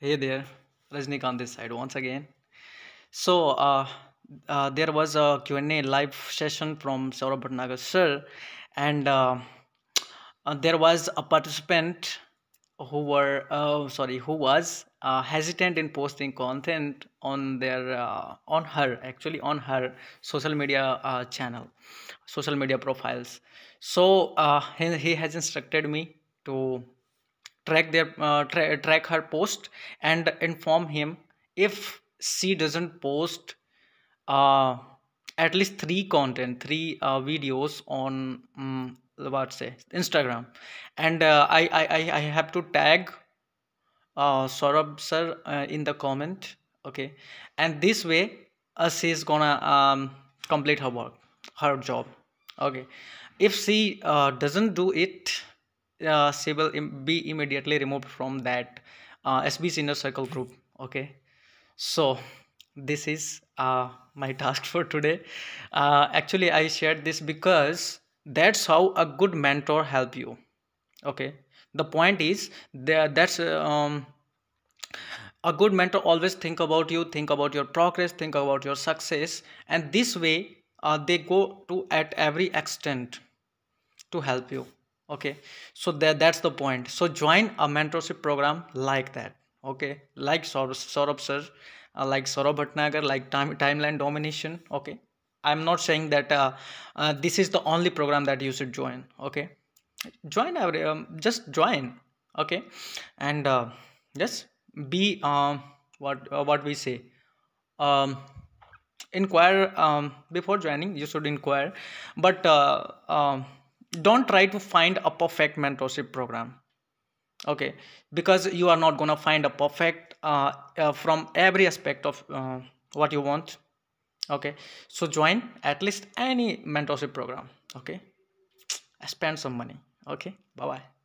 Hey there, Rajnikant this side once again. So uh, uh, there was a Q&A live session from Saurabh Bhatnagar sir, and uh, uh, there was a participant who were uh, sorry who was uh, hesitant in posting content on their uh, on her actually on her social media uh, channel, social media profiles. So uh, he, he has instructed me to track their uh, tra track her post and inform him if she doesn't post uh, at least three content three uh, videos on um, what say instagram and uh, I, I i have to tag uh saurabh sir uh, in the comment okay and this way uh, she's gonna um, complete her work her job okay if she uh, doesn't do it uh, Sable be immediately removed from that uh, SBC inner circle group. Okay, so this is uh, my task for today. Uh, actually, I shared this because that's how a good mentor help you. Okay, the point is that that's um, a good mentor always think about you, think about your progress, think about your success, and this way uh, they go to at every extent to help you okay so that that's the point so join a mentorship program like that okay like Saurabh, sir uh, like Saurabh Bhatnagar like time, timeline domination okay I'm not saying that uh, uh, this is the only program that you should join okay join every um, just join okay and uh, just be um, what uh, what we say um, inquire um, before joining you should inquire but uh, um, don't try to find a perfect mentorship program okay because you are not gonna find a perfect uh, uh, from every aspect of uh, what you want okay so join at least any mentorship program okay spend some money okay bye bye